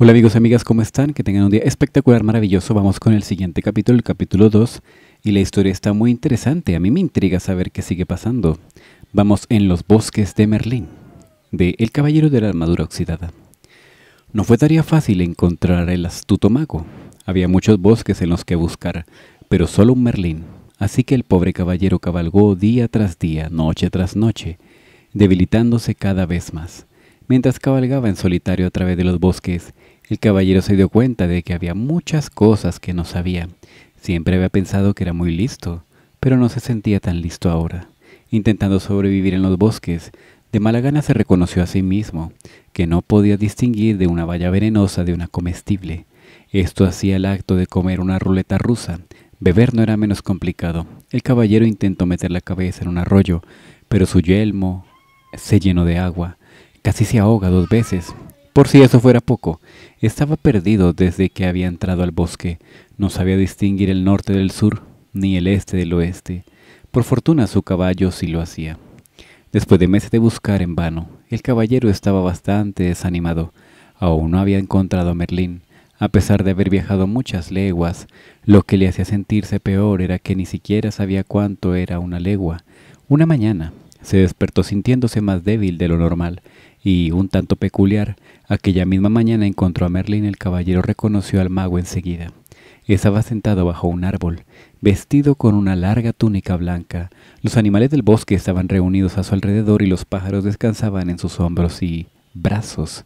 Hola amigos y amigas, ¿cómo están? Que tengan un día espectacular, maravilloso. Vamos con el siguiente capítulo, el capítulo 2. Y la historia está muy interesante. A mí me intriga saber qué sigue pasando. Vamos en los bosques de Merlín, de El Caballero de la Armadura Oxidada. No fue tarea fácil encontrar el astuto mago. Había muchos bosques en los que buscar, pero solo un Merlín. Así que el pobre caballero cabalgó día tras día, noche tras noche, debilitándose cada vez más. Mientras cabalgaba en solitario a través de los bosques, el caballero se dio cuenta de que había muchas cosas que no sabía. Siempre había pensado que era muy listo, pero no se sentía tan listo ahora. Intentando sobrevivir en los bosques, de mala gana se reconoció a sí mismo, que no podía distinguir de una valla venenosa de una comestible. Esto hacía el acto de comer una ruleta rusa. Beber no era menos complicado. El caballero intentó meter la cabeza en un arroyo, pero su yelmo se llenó de agua. Casi se ahoga dos veces. Por si eso fuera poco, estaba perdido desde que había entrado al bosque, no sabía distinguir el norte del sur, ni el este del oeste. Por fortuna su caballo sí lo hacía. Después de meses de buscar en vano, el caballero estaba bastante desanimado. Aún no había encontrado a Merlín, a pesar de haber viajado muchas leguas. Lo que le hacía sentirse peor era que ni siquiera sabía cuánto era una legua. Una mañana, se despertó sintiéndose más débil de lo normal y un tanto peculiar. Aquella misma mañana encontró a Merlín, el caballero reconoció al mago enseguida. Estaba sentado bajo un árbol, vestido con una larga túnica blanca. Los animales del bosque estaban reunidos a su alrededor y los pájaros descansaban en sus hombros y brazos.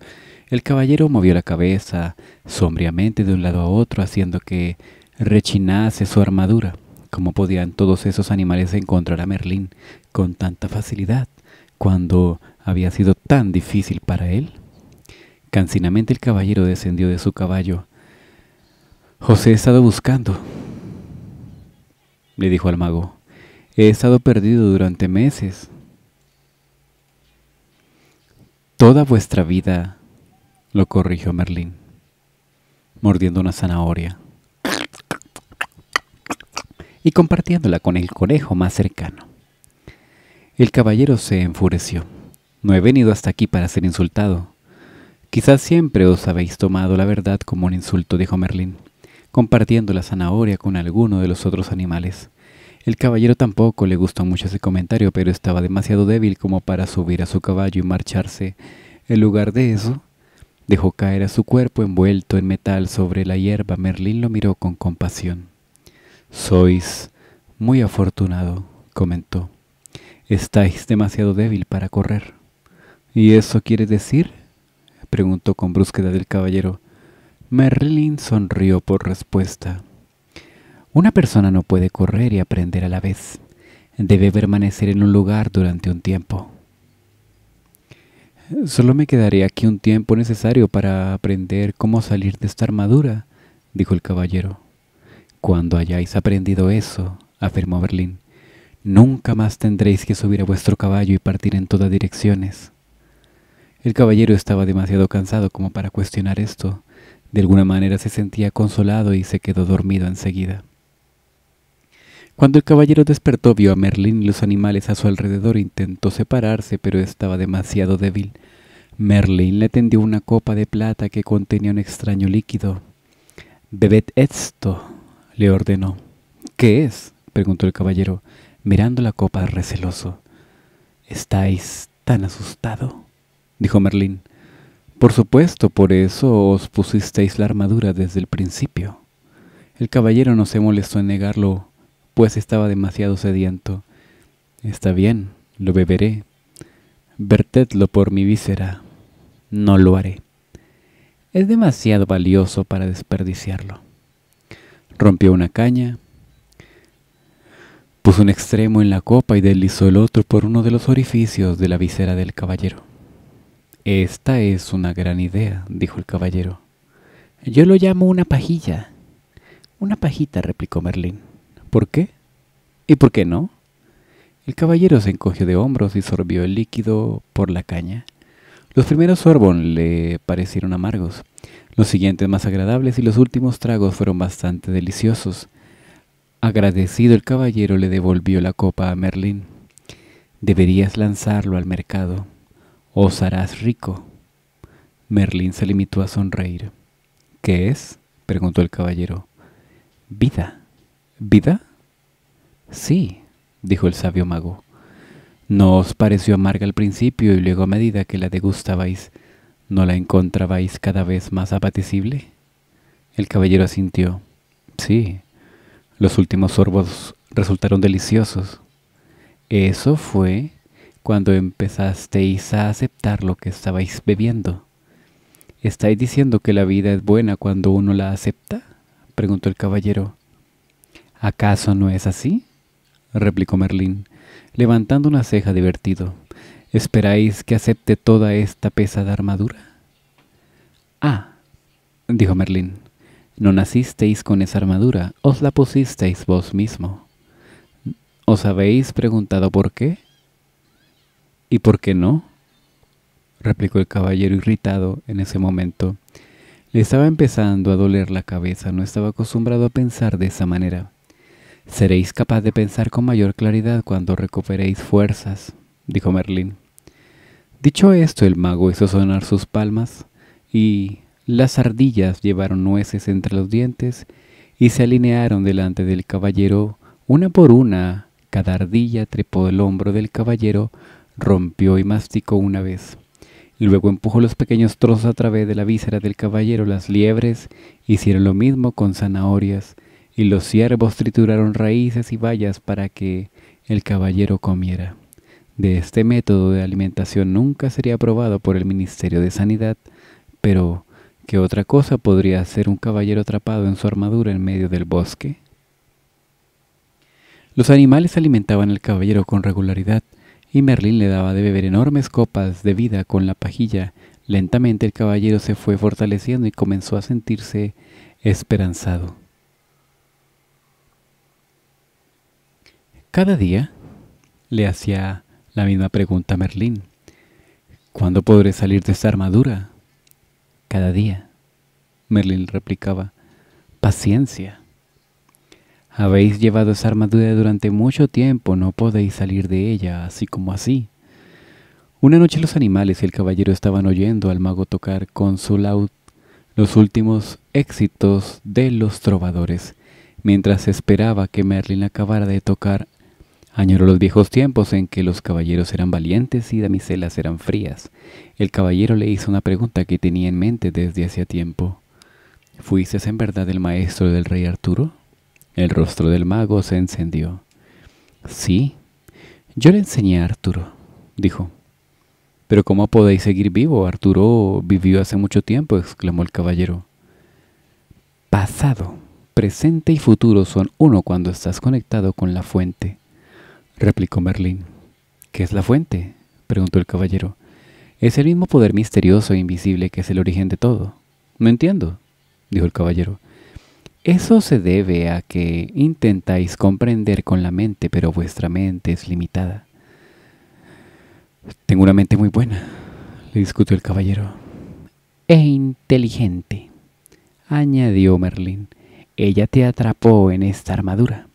El caballero movió la cabeza sombríamente de un lado a otro, haciendo que rechinase su armadura. ¿Cómo podían todos esos animales encontrar a Merlín con tanta facilidad? Cuando había sido tan difícil para él? Cansinamente el caballero descendió de su caballo. José he estado buscando, le dijo al mago. He estado perdido durante meses. Toda vuestra vida, lo corrigió Merlín, mordiendo una zanahoria y compartiéndola con el conejo más cercano. El caballero se enfureció. No he venido hasta aquí para ser insultado. Quizás siempre os habéis tomado la verdad como un insulto, dijo Merlín, compartiendo la zanahoria con alguno de los otros animales. El caballero tampoco le gustó mucho ese comentario, pero estaba demasiado débil como para subir a su caballo y marcharse. En lugar de eso, dejó caer a su cuerpo envuelto en metal sobre la hierba. Merlín lo miró con compasión. Sois muy afortunado, comentó. Estáis demasiado débil para correr. ¿Y eso quiere decir? preguntó con brusquedad el caballero. Merlin sonrió por respuesta. Una persona no puede correr y aprender a la vez. Debe permanecer en un lugar durante un tiempo. Solo me quedaré aquí un tiempo necesario para aprender cómo salir de esta armadura, dijo el caballero. Cuando hayáis aprendido eso, afirmó Merlín—, nunca más tendréis que subir a vuestro caballo y partir en todas direcciones. El caballero estaba demasiado cansado como para cuestionar esto. De alguna manera se sentía consolado y se quedó dormido enseguida. Cuando el caballero despertó vio a Merlín y los animales a su alrededor. Intentó separarse, pero estaba demasiado débil. Merlín le tendió una copa de plata que contenía un extraño líquido. Bebed esto, le ordenó. ¿Qué es? preguntó el caballero, mirando la copa receloso. ¿Estáis tan asustado? dijo Merlín. Por supuesto, por eso os pusisteis la armadura desde el principio. El caballero no se molestó en negarlo, pues estaba demasiado sediento. Está bien, lo beberé. Vertedlo por mi víscera. No lo haré. Es demasiado valioso para desperdiciarlo. Rompió una caña, puso un extremo en la copa y deslizó el otro por uno de los orificios de la visera del caballero. Esta es una gran idea, dijo el caballero. Yo lo llamo una pajilla. Una pajita, replicó Merlín. ¿Por qué? ¿Y por qué no? El caballero se encogió de hombros y sorbió el líquido por la caña. Los primeros sorbos le parecieron amargos, los siguientes más agradables y los últimos tragos fueron bastante deliciosos. Agradecido el caballero le devolvió la copa a Merlín. Deberías lanzarlo al mercado, os harás rico. Merlín se limitó a sonreír. ¿Qué es? preguntó el caballero. Vida. ¿Vida? Sí, dijo el sabio mago. ¿No os pareció amarga al principio y luego a medida que la degustabais, no la encontrabais cada vez más apetecible? El caballero asintió. Sí, los últimos sorbos resultaron deliciosos. Eso fue cuando empezasteis a aceptar lo que estabais bebiendo. ¿Estáis diciendo que la vida es buena cuando uno la acepta? preguntó el caballero. ¿Acaso no es así? replicó Merlín, levantando una ceja divertido. ¿Esperáis que acepte toda esta pesada armadura? Ah, dijo Merlín, no nacisteis con esa armadura, os la pusisteis vos mismo. ¿Os habéis preguntado por qué? ¿Y por qué no? replicó el caballero irritado en ese momento. Le estaba empezando a doler la cabeza, no estaba acostumbrado a pensar de esa manera. Seréis capaz de pensar con mayor claridad cuando recuperéis fuerzas, dijo Merlín. Dicho esto, el mago hizo sonar sus palmas y las ardillas llevaron nueces entre los dientes y se alinearon delante del caballero. Una por una, cada ardilla trepó el hombro del caballero rompió y masticó una vez. Y luego empujó los pequeños trozos a través de la víscera del caballero. Las liebres hicieron lo mismo con zanahorias, y los ciervos trituraron raíces y bayas para que el caballero comiera. De este método de alimentación nunca sería aprobado por el Ministerio de Sanidad, pero ¿qué otra cosa podría hacer un caballero atrapado en su armadura en medio del bosque? Los animales alimentaban al caballero con regularidad, y Merlín le daba de beber enormes copas de vida con la pajilla. Lentamente el caballero se fue fortaleciendo y comenzó a sentirse esperanzado. Cada día le hacía la misma pregunta a Merlín. ¿Cuándo podré salir de esta armadura? Cada día. Merlín replicaba, paciencia. Habéis llevado esa armadura durante mucho tiempo, no podéis salir de ella, así como así. Una noche los animales y el caballero estaban oyendo al mago tocar con su laúd los últimos éxitos de los trovadores, mientras esperaba que Merlin acabara de tocar. Añoró los viejos tiempos en que los caballeros eran valientes y damiselas eran frías. El caballero le hizo una pregunta que tenía en mente desde hacía tiempo. ¿Fuiste en verdad el maestro del rey Arturo? El rostro del mago se encendió. Sí, yo le enseñé a Arturo, dijo. Pero ¿cómo podéis seguir vivo? Arturo vivió hace mucho tiempo, exclamó el caballero. Pasado, presente y futuro son uno cuando estás conectado con la fuente, replicó Merlín. ¿Qué es la fuente? preguntó el caballero. Es el mismo poder misterioso e invisible que es el origen de todo. No entiendo, dijo el caballero. Eso se debe a que intentáis comprender con la mente, pero vuestra mente es limitada. Tengo una mente muy buena, le discutió el caballero. E inteligente, añadió Merlín. Ella te atrapó en esta armadura.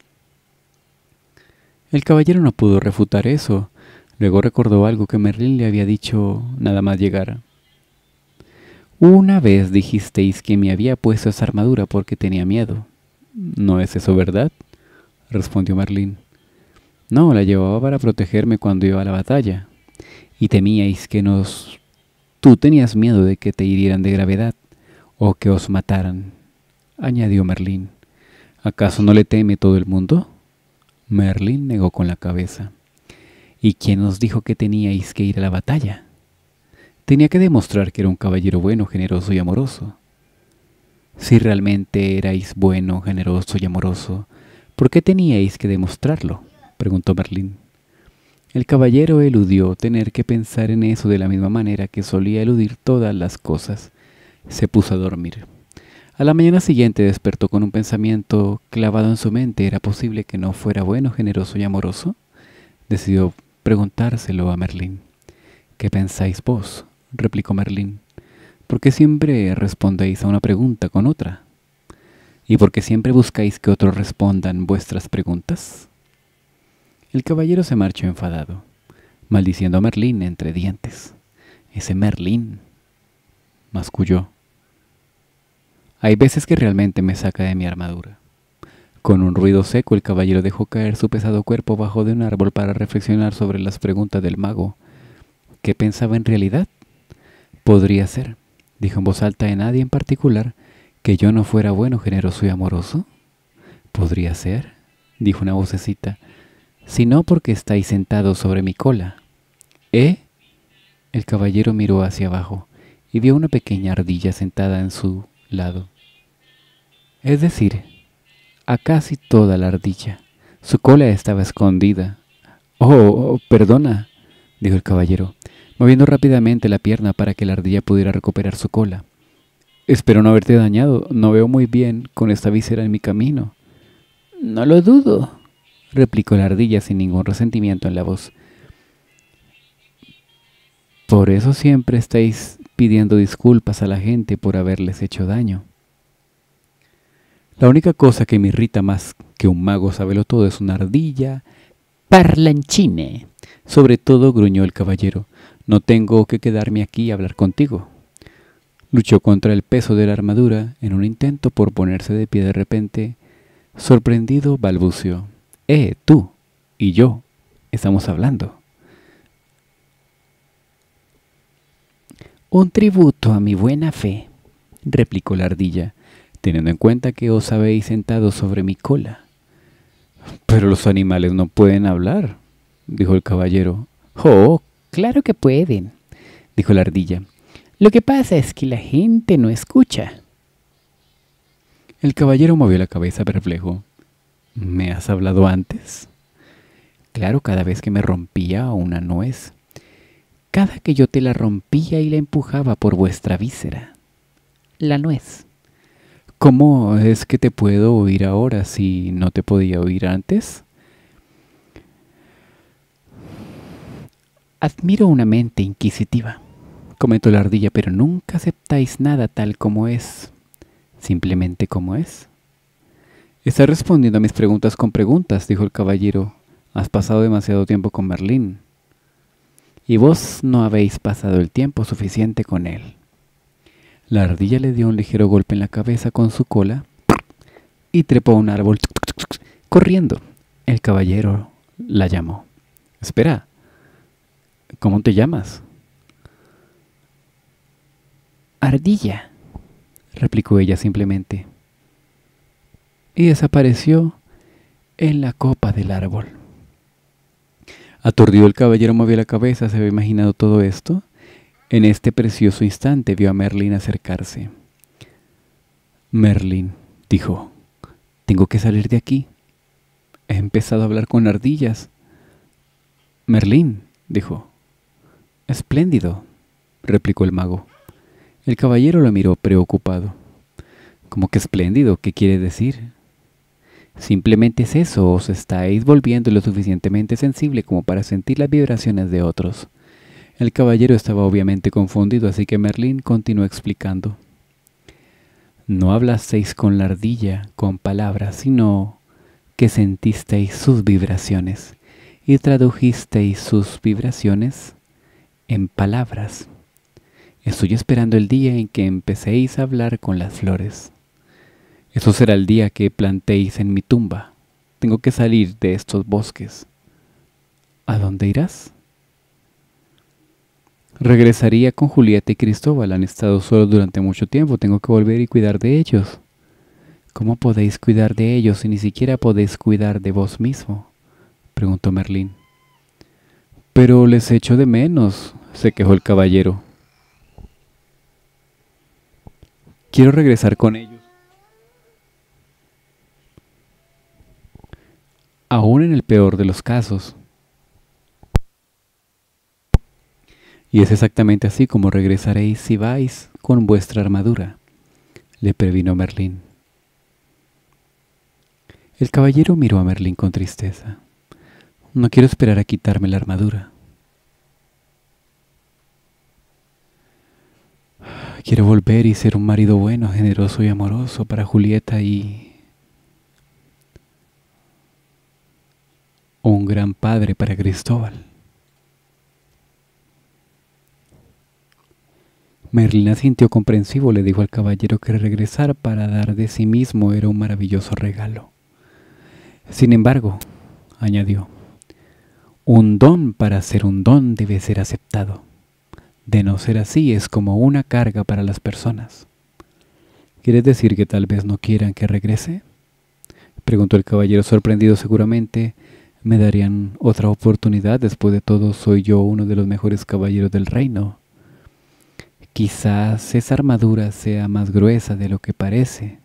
El caballero no pudo refutar eso. Luego recordó algo que Merlín le había dicho nada más llegar. Una vez dijisteis que me había puesto esa armadura porque tenía miedo. ¿No es eso verdad? respondió Merlín. No, la llevaba para protegerme cuando iba a la batalla. Y temíais que nos... Tú tenías miedo de que te hirieran de gravedad o que os mataran, añadió Merlín. ¿Acaso no le teme todo el mundo? Merlín negó con la cabeza. ¿Y quién os dijo que teníais que ir a la batalla? tenía que demostrar que era un caballero bueno, generoso y amoroso. Si realmente erais bueno, generoso y amoroso, ¿por qué teníais que demostrarlo? preguntó Merlín. El caballero eludió tener que pensar en eso de la misma manera que solía eludir todas las cosas. Se puso a dormir. A la mañana siguiente despertó con un pensamiento clavado en su mente. ¿Era posible que no fuera bueno, generoso y amoroso? Decidió preguntárselo a Merlín. ¿Qué pensáis vos? replicó Merlín. ¿Por qué siempre respondéis a una pregunta con otra? ¿Y por qué siempre buscáis que otros respondan vuestras preguntas? El caballero se marchó enfadado, maldiciendo a Merlín entre dientes. Ese Merlín, masculló. Hay veces que realmente me saca de mi armadura. Con un ruido seco el caballero dejó caer su pesado cuerpo bajo de un árbol para reflexionar sobre las preguntas del mago. ¿Qué pensaba en realidad? Podría ser, dijo en voz alta de nadie en particular, que yo no fuera bueno, generoso y amoroso. Podría ser, dijo una vocecita, sino porque estáis sentados sobre mi cola. ¿Eh? El caballero miró hacia abajo y vio una pequeña ardilla sentada en su lado. Es decir, a casi toda la ardilla. Su cola estaba escondida. Oh, oh perdona, dijo el caballero moviendo rápidamente la pierna para que la ardilla pudiera recuperar su cola. Espero no haberte dañado, no veo muy bien con esta visera en mi camino. No lo dudo, replicó la ardilla sin ningún resentimiento en la voz. Por eso siempre estáis pidiendo disculpas a la gente por haberles hecho daño. La única cosa que me irrita más que un mago sabelo todo es una ardilla parlanchine. Sobre todo gruñó el caballero. No tengo que quedarme aquí a hablar contigo. Luchó contra el peso de la armadura en un intento por ponerse de pie de repente. Sorprendido, balbuceó. Eh, tú y yo estamos hablando. Un tributo a mi buena fe, replicó la ardilla, teniendo en cuenta que os habéis sentado sobre mi cola. Pero los animales no pueden hablar, dijo el caballero. Oh, Claro que pueden, dijo la ardilla. Lo que pasa es que la gente no escucha. El caballero movió la cabeza perplejo. ¿Me has hablado antes? Claro, cada vez que me rompía una nuez. Cada que yo te la rompía y la empujaba por vuestra víscera. La nuez. ¿Cómo es que te puedo oír ahora si no te podía oír antes? Admiro una mente inquisitiva, comentó la ardilla, pero nunca aceptáis nada tal como es, simplemente como es. Está respondiendo a mis preguntas con preguntas, dijo el caballero. Has pasado demasiado tiempo con Merlín. Y vos no habéis pasado el tiempo suficiente con él. La ardilla le dio un ligero golpe en la cabeza con su cola y trepó a un árbol corriendo. El caballero la llamó. Espera, ¿Cómo te llamas? Ardilla, replicó ella simplemente. Y desapareció en la copa del árbol. Aturdido el caballero movió la cabeza, se había imaginado todo esto. En este precioso instante vio a Merlín acercarse. Merlín, dijo, tengo que salir de aquí. He empezado a hablar con ardillas. Merlín, dijo, Espléndido, replicó el mago. El caballero lo miró preocupado. ¿Cómo que espléndido? ¿Qué quiere decir? Simplemente es eso, os estáis volviendo lo suficientemente sensible como para sentir las vibraciones de otros. El caballero estaba obviamente confundido, así que Merlín continuó explicando. No hablasteis con la ardilla, con palabras, sino que sentisteis sus vibraciones y tradujisteis sus vibraciones en palabras. Estoy esperando el día en que empecéis a hablar con las flores. Eso será el día que plantéis en mi tumba. Tengo que salir de estos bosques. ¿A dónde irás? Regresaría con Julieta y Cristóbal. Han estado solos durante mucho tiempo. Tengo que volver y cuidar de ellos. ¿Cómo podéis cuidar de ellos si ni siquiera podéis cuidar de vos mismo? preguntó Merlín. Pero les echo de menos, se quejó el caballero. Quiero regresar con ellos. Aún en el peor de los casos. Y es exactamente así como regresaréis si vais con vuestra armadura, le previno Merlín. El caballero miró a Merlín con tristeza. No quiero esperar a quitarme la armadura. Quiero volver y ser un marido bueno, generoso y amoroso para Julieta y... un gran padre para Cristóbal. Merlina sintió comprensivo, le dijo al caballero que regresar para dar de sí mismo era un maravilloso regalo. Sin embargo, añadió, un don para ser un don debe ser aceptado. De no ser así es como una carga para las personas. ¿Quieres decir que tal vez no quieran que regrese? Preguntó el caballero sorprendido seguramente. ¿Me darían otra oportunidad? Después de todo, soy yo uno de los mejores caballeros del reino. Quizás esa armadura sea más gruesa de lo que parece,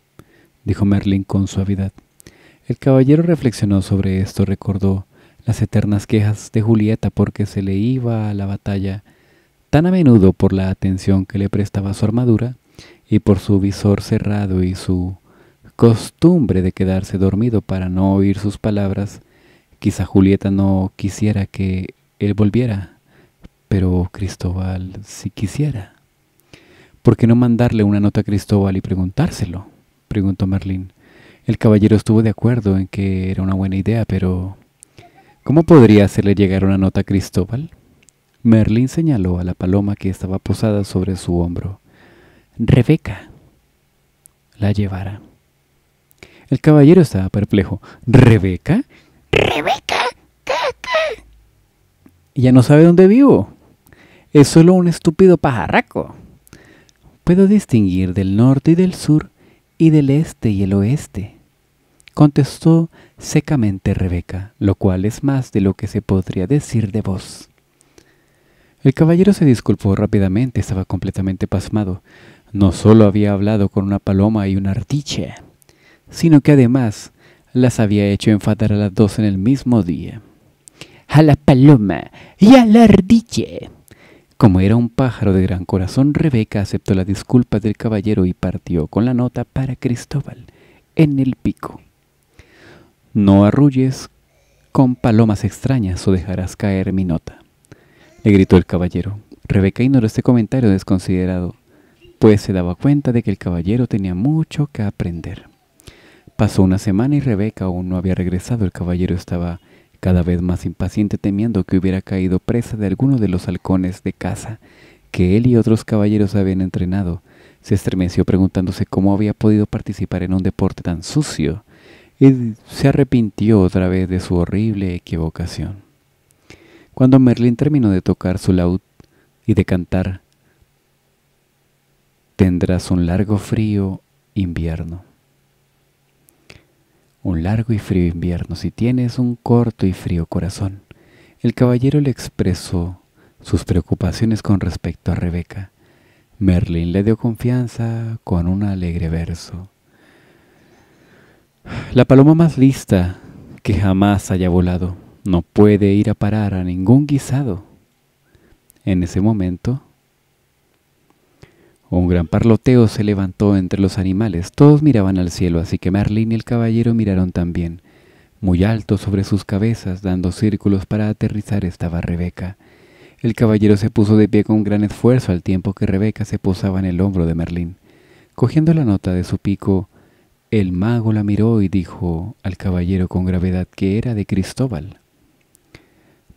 dijo Merlin con suavidad. El caballero reflexionó sobre esto, recordó las eternas quejas de Julieta porque se le iba a la batalla tan a menudo por la atención que le prestaba su armadura y por su visor cerrado y su costumbre de quedarse dormido para no oír sus palabras, quizá Julieta no quisiera que él volviera, pero Cristóbal sí quisiera. ¿Por qué no mandarle una nota a Cristóbal y preguntárselo? preguntó Merlín. El caballero estuvo de acuerdo en que era una buena idea, pero ¿Cómo podría hacerle llegar una nota a Cristóbal? Merlín señaló a la paloma que estaba posada sobre su hombro. Rebeca la llevara. El caballero estaba perplejo. ¿Rebeca? ¿Rebeca? ¿Qué, Ya no sabe dónde vivo. Es solo un estúpido pajarraco. Puedo distinguir del norte y del sur y del este y el oeste contestó secamente Rebeca, lo cual es más de lo que se podría decir de vos. El caballero se disculpó rápidamente, estaba completamente pasmado. No solo había hablado con una paloma y una artiche, sino que además las había hecho enfadar a las dos en el mismo día. A la paloma y a la ardiche. Como era un pájaro de gran corazón, Rebeca aceptó la disculpas del caballero y partió con la nota para Cristóbal, en el pico. No arrulles con palomas extrañas o dejarás caer mi nota, le gritó el caballero. Rebeca ignoró este comentario desconsiderado, pues se daba cuenta de que el caballero tenía mucho que aprender. Pasó una semana y Rebeca aún no había regresado. El caballero estaba cada vez más impaciente temiendo que hubiera caído presa de alguno de los halcones de caza que él y otros caballeros habían entrenado. Se estremeció preguntándose cómo había podido participar en un deporte tan sucio y se arrepintió otra vez de su horrible equivocación. Cuando Merlín terminó de tocar su laúd y de cantar, tendrás un largo frío invierno. Un largo y frío invierno si tienes un corto y frío corazón. El caballero le expresó sus preocupaciones con respecto a Rebeca. Merlín le dio confianza con un alegre verso. La paloma más lista que jamás haya volado no puede ir a parar a ningún guisado. En ese momento, un gran parloteo se levantó entre los animales. Todos miraban al cielo, así que Merlín y el caballero miraron también. Muy alto sobre sus cabezas, dando círculos para aterrizar, estaba Rebeca. El caballero se puso de pie con gran esfuerzo al tiempo que Rebeca se posaba en el hombro de Merlín. Cogiendo la nota de su pico, el mago la miró y dijo al caballero con gravedad que era de Cristóbal.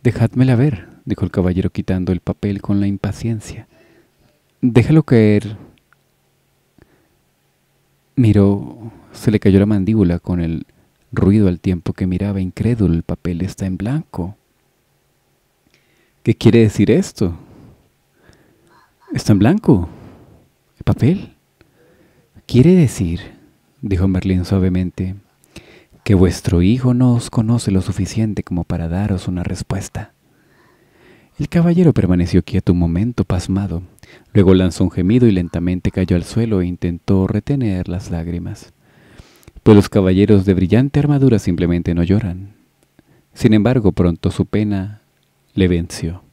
Dejádmela ver, dijo el caballero quitando el papel con la impaciencia. Déjalo caer. Miró, se le cayó la mandíbula con el ruido al tiempo que miraba incrédulo el papel está en blanco. ¿Qué quiere decir esto? Está en blanco. El papel. Quiere decir dijo Merlín suavemente, que vuestro hijo no os conoce lo suficiente como para daros una respuesta. El caballero permaneció quieto un momento, pasmado. Luego lanzó un gemido y lentamente cayó al suelo e intentó retener las lágrimas. Pues los caballeros de brillante armadura simplemente no lloran. Sin embargo, pronto su pena le venció.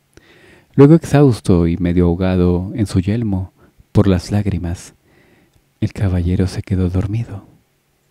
Luego exhausto y medio ahogado en su yelmo por las lágrimas, el caballero se quedó dormido.